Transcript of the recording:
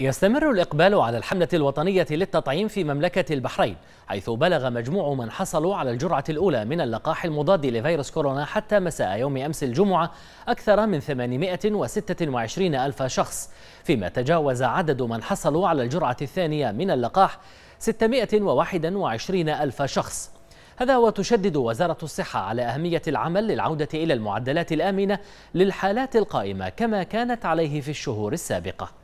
يستمر الإقبال على الحملة الوطنية للتطعيم في مملكة البحرين حيث بلغ مجموع من حصلوا على الجرعة الأولى من اللقاح المضاد لفيروس كورونا حتى مساء يوم أمس الجمعة أكثر من 826 ألف شخص فيما تجاوز عدد من حصلوا على الجرعة الثانية من اللقاح 621 ألف شخص هذا وتشدد وزارة الصحة على أهمية العمل للعودة إلى المعدلات الآمنة للحالات القائمة كما كانت عليه في الشهور السابقة